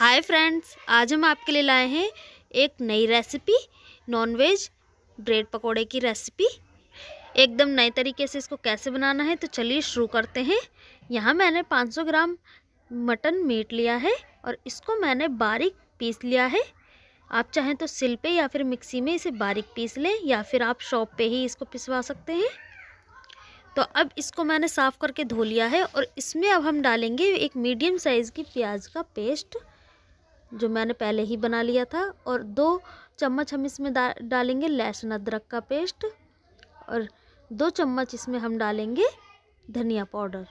hi friends आज हम आपके लिए लाए हैं एक नई रेसिपी नॉनवेज ब्रेड पकोड़े की रेसिपी एकदम नए तरीके से इसको कैसे बनाना है तो चलिए शुरू करते हैं यहाँ मैंने 500 ग्राम मटन मीट लिया है और इसको मैंने बारीक पीस लिया है आप चाहें तो सिल पे या फिर मिक्सी में इसे बारीक पीस लें या फिर आप शॉप पर ही इसको पिसवा सकते हैं तो अब इसको मैंने साफ़ करके धो लिया है और इसमें अब हम डालेंगे एक मीडियम साइज़ की प्याज का पेस्ट जो मैंने पहले ही बना लिया था और दो चम्मच हम इसमें डालेंगे लहसुन अदरक का पेस्ट और दो चम्मच इसमें हम डालेंगे धनिया पाउडर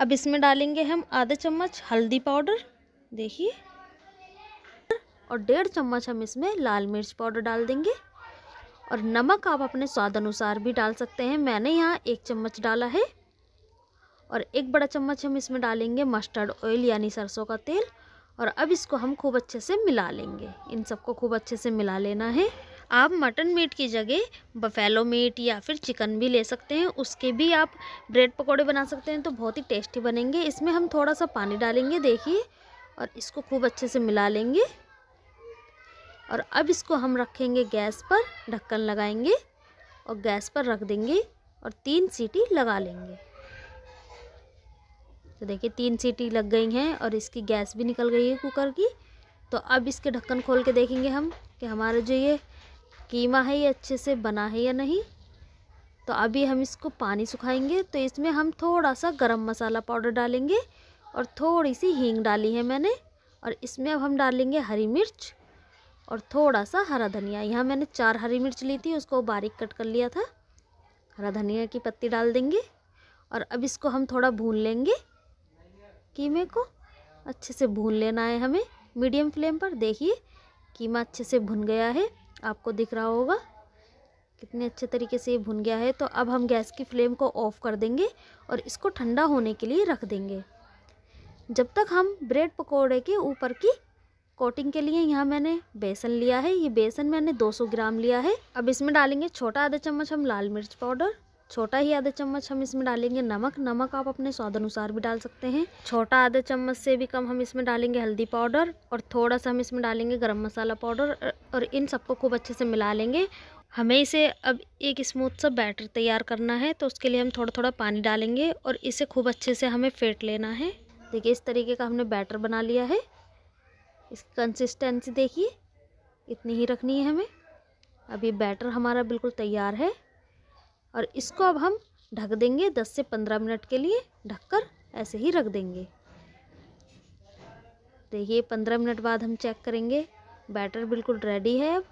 अब इसमें डालेंगे हम आधे चम्मच हल्दी पाउडर देखिए और डेढ़ चम्मच हम इसमें लाल मिर्च पाउडर डाल देंगे और नमक आप अपने स्वाद अनुसार भी डाल सकते हैं मैंने यहाँ एक चम्मच डाला है और एक बड़ा चम्मच हम इसमें डालेंगे मस्टर्ड ऑयल यानी सरसों का तेल और अब इसको हम खूब अच्छे से मिला लेंगे इन सबको खूब अच्छे से मिला लेना है आप मटन मीट की जगह बफेलो मीट या फिर चिकन भी ले सकते हैं उसके भी आप ब्रेड पकौड़े बना सकते हैं तो बहुत ही टेस्टी बनेंगे इसमें हम थोड़ा सा पानी डालेंगे देखिए और इसको खूब अच्छे से मिला लेंगे और अब इसको हम रखेंगे गैस पर ढक्कन लगाएंगे और गैस पर रख देंगे और तीन सीटी लगा लेंगे तो देखिए तीन सीटी लग गई हैं और इसकी गैस भी निकल गई है कुकर की तो अब इसके ढक्कन खोल के देखेंगे हम कि हमारा जो ये कीमा है ये अच्छे से बना है या नहीं तो अभी हम इसको पानी सुखाएंगे तो इसमें हम थोड़ा सा गरम मसाला पाउडर डालेंगे और थोड़ी सी हींग डाली है मैंने और इसमें अब हम डालेंगे हरी मिर्च और थोड़ा सा हरा धनिया यहाँ मैंने चार हरी मिर्च ली थी उसको बारीक कट कर लिया था हरा धनिया की पत्ती डाल देंगे और अब इसको हम थोड़ा भून लेंगे कीमे को अच्छे से भून लेना है हमें मीडियम फ्लेम पर देखिए कीमा अच्छे से भुन गया है आपको दिख रहा होगा कितने अच्छे तरीके से ये भुन गया है तो अब हम गैस की फ्लेम को ऑफ़ कर देंगे और इसको ठंडा होने के लिए रख देंगे जब तक हम ब्रेड पकौड़े के ऊपर की कोटिंग के लिए यहाँ मैंने बेसन लिया है ये बेसन मैंने 200 ग्राम लिया है अब इसमें डालेंगे छोटा आधा चम्मच हम लाल मिर्च पाउडर छोटा ही आधा चम्मच हम इसमें डालेंगे नमक नमक आप अपने स्वाद अनुसार भी डाल सकते हैं छोटा आधा चम्मच से भी कम हम इसमें डालेंगे हल्दी पाउडर और थोड़ा सा हम इसमें डालेंगे गरम मसाला पाउडर और इन सबको खूब अच्छे से मिला लेंगे हमें इसे अब एक स्मूथ सा बैटर तैयार करना है तो उसके लिए हम थोड़ा थोड़ा पानी डालेंगे और इसे खूब अच्छे से हमें फेंट लेना है देखिए इस तरीके का हमने बैटर बना लिया है इसकी कंसिस्टेंसी देखिए इतनी ही रखनी है हमें अब ये बैटर हमारा बिल्कुल तैयार है और इसको अब हम ढक देंगे दस से पंद्रह मिनट के लिए ढककर ऐसे ही रख देंगे देखिए पंद्रह मिनट बाद हम चेक करेंगे बैटर बिल्कुल रेडी है अब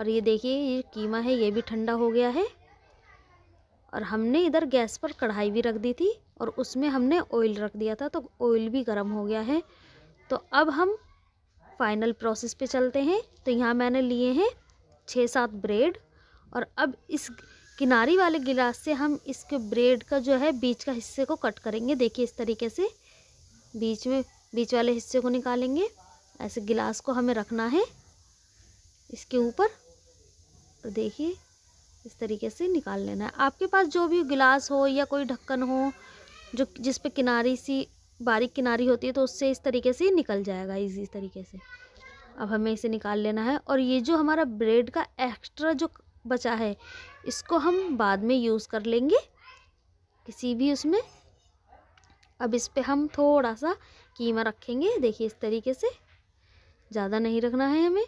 और ये देखिए ये कीमा है ये भी ठंडा हो गया है और हमने इधर गैस पर कढ़ाई भी रख दी थी और उसमें हमने ऑयल रख दिया था तो ऑयल भी गर्म हो गया है तो अब हम फाइनल प्रोसेस पे चलते हैं तो यहाँ मैंने लिए हैं छः सात ब्रेड और अब इस किनारी वाले गिलास से हम इसके ब्रेड का जो है बीच का हिस्से को कट करेंगे देखिए इस तरीके से बीच में बीच वाले हिस्से को निकालेंगे ऐसे गिलास को हमें रखना है इसके ऊपर तो देखिए इस तरीके से निकाल लेना है आपके पास जो भी गिलास हो या कोई ढक्कन हो जो जिस पे किनारी सी बारीक किनारी होती है तो उससे इस तरीके से निकल जाएगा इजी तरीके से अब हमें इसे निकाल लेना है और ये जो हमारा ब्रेड का एक्स्ट्रा जो बचा है इसको हम बाद में यूज़ कर लेंगे किसी भी उसमें अब इस पर हम थोड़ा सा कीमा रखेंगे देखिए इस तरीके से ज़्यादा नहीं रखना है हमें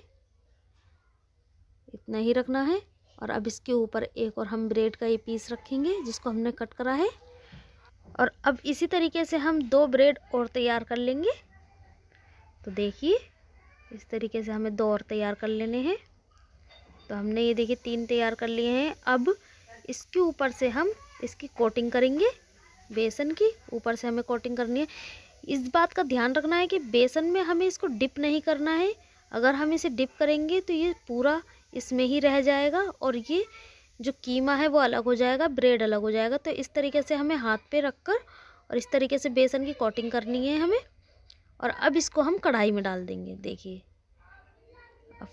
इतना ही रखना है और अब इसके ऊपर एक और हम ब्रेड का ये पीस रखेंगे जिसको हमने कट करा है और अब इसी तरीके से हम दो ब्रेड और तैयार कर लेंगे तो देखिए इस तरीके से हमें दो और तैयार कर लेने हैं तो हमने ये देखिए तीन तैयार कर लिए हैं अब इसके ऊपर से हम इसकी कोटिंग करेंगे बेसन की ऊपर से हमें कोटिंग करनी है इस बात का ध्यान रखना है कि बेसन में हमें इसको डिप नहीं करना है अगर हम इसे डिप करेंगे तो ये पूरा इसमें ही रह जाएगा और ये जो कीमा है वो अलग हो जाएगा ब्रेड अलग हो जाएगा तो इस तरीके से हमें हाथ पे रख कर और इस तरीके से बेसन की कोटिंग करनी है हमें और अब इसको हम कढ़ाई में डाल देंगे देखिए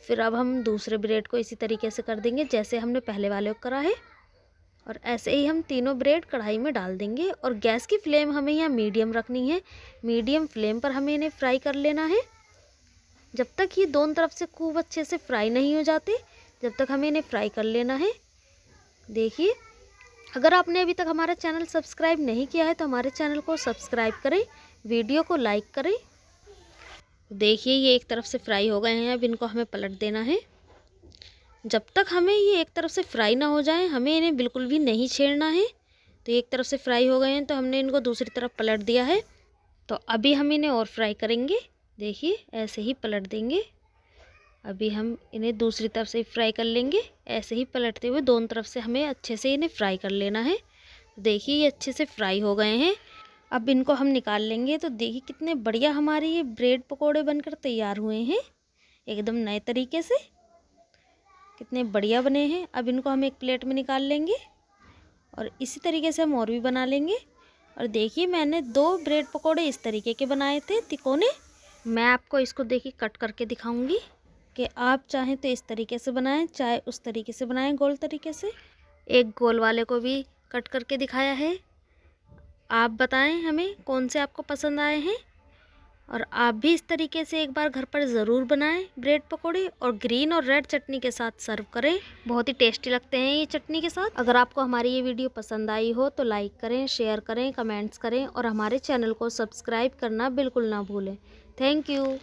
फिर अब हम दूसरे ब्रेड को इसी तरीके से कर देंगे जैसे हमने पहले वाले को करा है और ऐसे ही हम तीनों ब्रेड कढ़ाई में डाल देंगे और गैस की फ्लेम हमें यहाँ मीडियम रखनी है मीडियम फ्लेम पर हमें इन्हें फ्राई कर लेना है जब तक ये दोनों तरफ से खूब अच्छे से फ्राई नहीं हो जाते जब तक हमें इन्हें फ्राई कर लेना है देखिए अगर आपने अभी तक हमारा चैनल सब्सक्राइब नहीं किया है तो हमारे चैनल को सब्सक्राइब करें वीडियो को लाइक करें तो देखिए ये एक तरफ से फ्राई हो गए हैं अब इनको हमें पलट देना है जब तक हमें ये एक तरफ से फ्राई ना हो जाए हमें इन्हें बिल्कुल भी नहीं छेड़ना है तो एक तरफ से फ्राई हो गए हैं तो हमने इनको दूसरी तरफ पलट दिया है तो अभी हम इन्हें और फ्राई करेंगे देखिए ऐसे ही पलट देंगे अभी हम इन्हें दूसरी तरफ से फ्राई कर लेंगे ऐसे ही पलटते हुए दोनों तरफ से हमें अच्छे से इन्हें फ्राई कर लेना है देखिए ये अच्छे से फ्राई हो गए हैं अब इनको हम निकाल लेंगे तो देखिए कितने बढ़िया हमारे ये ब्रेड पकोड़े बनकर तैयार हुए हैं एकदम नए तरीके से कितने बढ़िया बने हैं अब इनको हम एक प्लेट में निकाल लेंगे और इसी तरीके से हम और भी बना लेंगे और देखिए मैंने दो ब्रेड पकोड़े इस तरीके के बनाए थे तिकोने मैं आपको इसको देखिए कट करके दिखाऊंगी कि आप चाहें तो इस तरीके से बनाएं चाहे उस तरीके से बनाएं गोल तरीके से एक गोल वाले को भी कट करके दिखाया है आप बताएं हमें कौन से आपको पसंद आए हैं और आप भी इस तरीके से एक बार घर पर ज़रूर बनाएं ब्रेड पकोड़े और ग्रीन और रेड चटनी के साथ सर्व करें बहुत ही टेस्टी लगते हैं ये चटनी के साथ अगर आपको हमारी ये वीडियो पसंद आई हो तो लाइक करें शेयर करें कमेंट्स करें और हमारे चैनल को सब्सक्राइब करना बिल्कुल ना भूलें थैंक यू